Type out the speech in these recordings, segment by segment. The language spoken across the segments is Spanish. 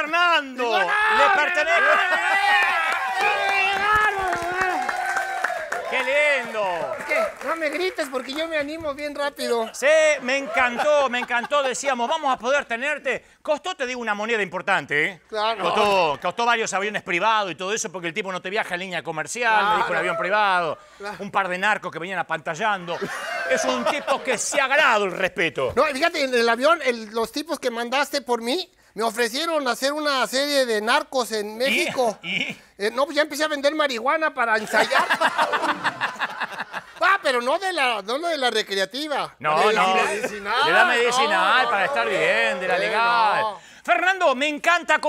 Fernando. ¡Le, ¡Qué lindo! ¿Qué? No me grites porque yo me animo bien rápido. Sí, me encantó, me encantó. Decíamos, vamos a poder tenerte. Costó, te digo, una moneda importante. ¿eh? Claro. Costó, costó varios aviones privados y todo eso porque el tipo no te viaja en línea comercial, me dijo un avión privado, un par de narcos que venían apantallando. Es un tipo que se ha ganado el respeto. No, fíjate, en el avión, los tipos que mandaste por mí, me ofrecieron hacer una serie de narcos en México. Eh, no, pues ya empecé a vender marihuana para ensayar. ah, pero no de la, no de la recreativa. No, no. Medicinal. De la medicinal, para estar bien, de la eh, legal. Fernando, me encanta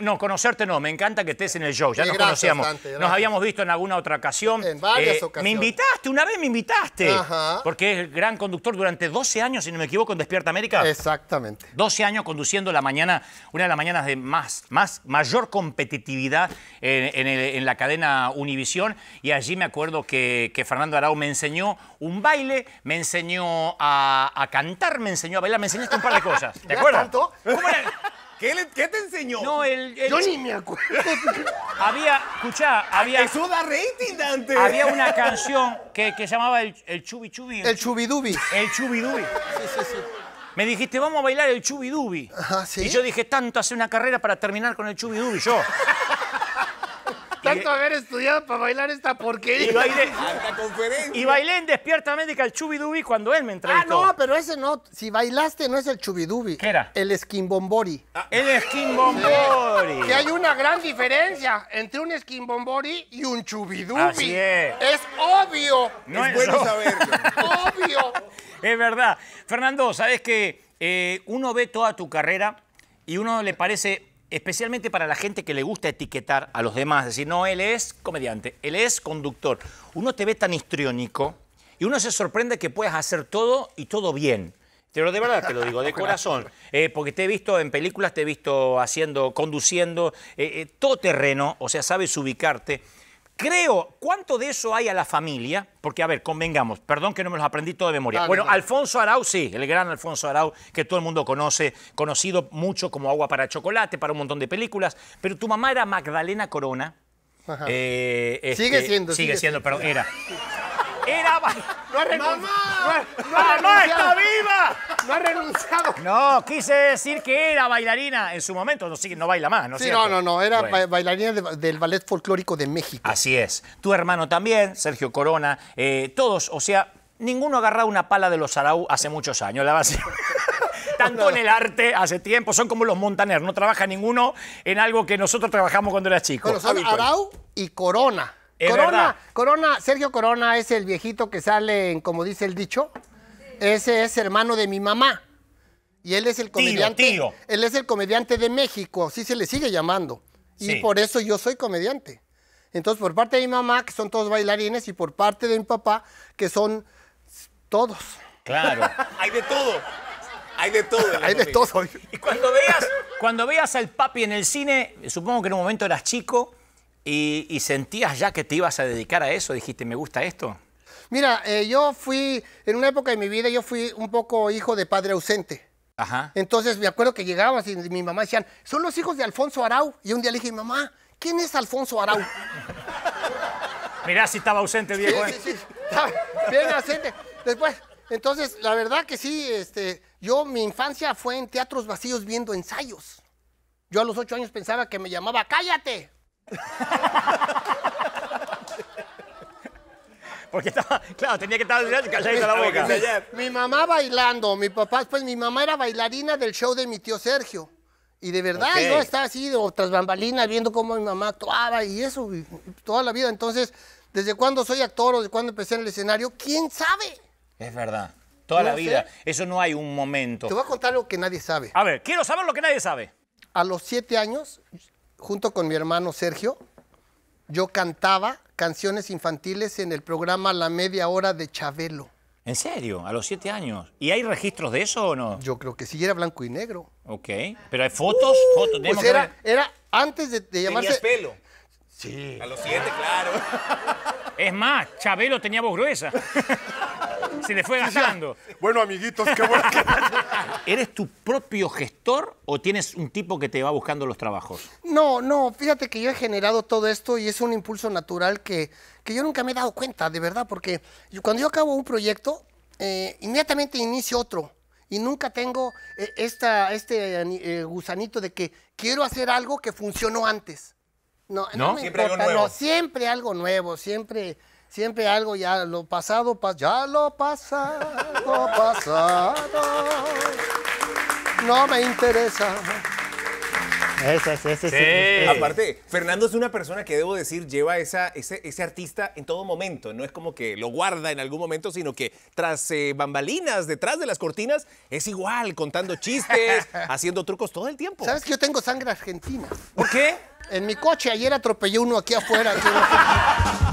no, conocerte, no, me encanta que estés en el show, ya nos conocíamos. nos habíamos visto en alguna otra ocasión. Eh, me invitaste, una vez me invitaste, porque es gran conductor durante 12 años, si no me equivoco, en Despierta América. Exactamente. 12 años conduciendo la mañana, una de las mañanas de más, más mayor competitividad en, la cadena Univisión, y allí me acuerdo que, Fernando Arau me enseñó un baile, me enseñó a, cantar, me enseñó a bailar, me enseñaste un par de cosas. ¿De acuerdo? ¿Qué, te enseñó? No, el, Yo ni me acuerdo. había, escuchá, había... Eso da rating, Dante. Había una canción que, que llamaba el, el Chubi El, Chubidubi. El Chubidubi. Sí, sí, sí. Me dijiste, vamos a bailar el Chubidubi. Ajá, ¿sí? Y yo dije, tanto hace una carrera para terminar con el Chubidubi, yo. Tanto haber estudiado para bailar esta porquería. Y bailé, en Despierta Médica el chubidubi cuando él me entrevistó. Ah, no, pero ese no. Si bailaste, no es el chubidubi. ¿Qué era? El esquimbombori. Ah. el esquimbombori. Que hay una gran diferencia entre un esquimbombori y un chubidubi. Así es. Es obvio. No es, es bueno saberlo. obvio. Es verdad. Fernando, ¿sabes que eh, uno ve toda tu carrera y uno le parece especialmente para la gente que le gusta etiquetar a los demás, decir, no, él es comediante, él es conductor. Uno te ve tan histriónico y uno se sorprende que puedes hacer todo y todo bien. Pero de verdad te lo digo, de corazón. Eh, porque te he visto en películas, te he visto haciendo, conduciendo, eh, eh, todo terreno, o sea, sabes ubicarte. Creo, ¿cuánto de eso hay a la familia? Porque, a ver, convengamos, perdón que no me los aprendí todo de memoria. bueno, Alfonso Arau, sí, el gran Alfonso Arau, que todo el mundo conoce, conocido mucho como agua para chocolate, para un montón de películas, pero tu mamá era Magdalena Corona. Eh, sigue este, siendo. Sigue, siendo, siendo, perdón, era. No renunciado. ¡Mamá! No ¡Mamá está viva! No ha renunciado. No, quise decir que era bailarina en su momento. No, no baila más, ¿no Sí, no, no, no. Era bailarina del Ballet Folclórico de México. Así es. Tu hermano también, Sergio Corona. Eh, todos, o sea, ninguno ha agarrado una pala de los Arau hace muchos años. La base. tanto en el arte hace tiempo. Son como los montaneros, no trabaja ninguno en algo que nosotros trabajamos cuando era chico. Arau y Corona. Corona, Corona, Sergio Corona es el viejito que sale en, como dice el dicho, ese es hermano de mi mamá. Y él es el comediante. Él es el comediante de México, así se le sigue llamando. Y por eso yo soy comediante. Entonces, por parte de mi mamá, que son todos bailarines, y por parte de mi papá, que son todos. Claro. Hay de todo. Hay de todo. Hay de todo. Y cuando veas, cuando veas al papi en el cine, supongo que en un momento eras chico, y, sentías ya que te ibas a dedicar a eso? Dijiste, me gusta esto. Mira, eh, yo fui, en una época de mi vida, yo fui un poco hijo de padre ausente. Ajá. Entonces me acuerdo que llegabas y mi mamá decían, son los hijos de Alfonso Arau. Y un día le dije, mamá, ¿quién es Alfonso Arau? Mirá si estaba ausente, Diego. Sí, sí, eh. sí. bien ausente. Después, entonces, la verdad que sí, este, yo mi infancia fue en teatros vacíos viendo ensayos. Yo a los ocho años pensaba que me llamaba Cállate Porque estaba, claro, tenía que estar la boca. Mi mamá bailando, mi papá, pues mi mamá era bailarina del show de mi tío Sergio. Y de verdad, yo estaba así, de tras bambalinas, viendo cómo mi mamá actuaba y eso, toda la vida. Entonces, ¿desde cuando soy actor o desde cuando empecé en el escenario? ¿Quién sabe? Es verdad, toda la vida. Eso no hay un momento. Te voy a contar lo que nadie sabe. A ver, quiero saber lo que nadie sabe. A los siete años, junto con mi hermano Sergio, yo cantaba canciones infantiles en el programa La Media Hora de Chabelo. ¿En serio? ¿A los siete años? ¿Y hay registros de eso o no? Yo creo que sí, era blanco y negro. Ok. ¿Pero hay fotos? Uh, fotos pues era, antes de, de llamarse... ¿Tenías pelo? Sí. A los siete, claro. Es más, Chabelo tenía voz gruesa. Se le fue gastando. Bueno, amiguitos, qué bueno. ¿Eres tu propio gestor o tienes un tipo que te va buscando los trabajos? No, no, fíjate que yo he generado todo esto y es un impulso natural que, yo nunca me he dado cuenta, de verdad, porque cuando yo acabo un proyecto, eh, inmediatamente inicio otro y nunca tengo eh, esta, este eh, gusanito de que quiero hacer algo que funcionó antes. No, siempre algo nuevo. No, siempre algo nuevo, siempre siempre algo ya lo pasado, ya lo pasado, pasado. No me interesa. Eso es, eso es. Aparte, Fernando es una persona que debo decir lleva esa, ese, artista en todo momento. No es como que lo guarda en algún momento, sino que tras eh, bambalinas, detrás de las cortinas, es igual, contando chistes, haciendo trucos todo el tiempo. ¿Sabes que yo tengo sangre argentina? ¿Por qué? En mi coche ayer atropellé uno aquí afuera.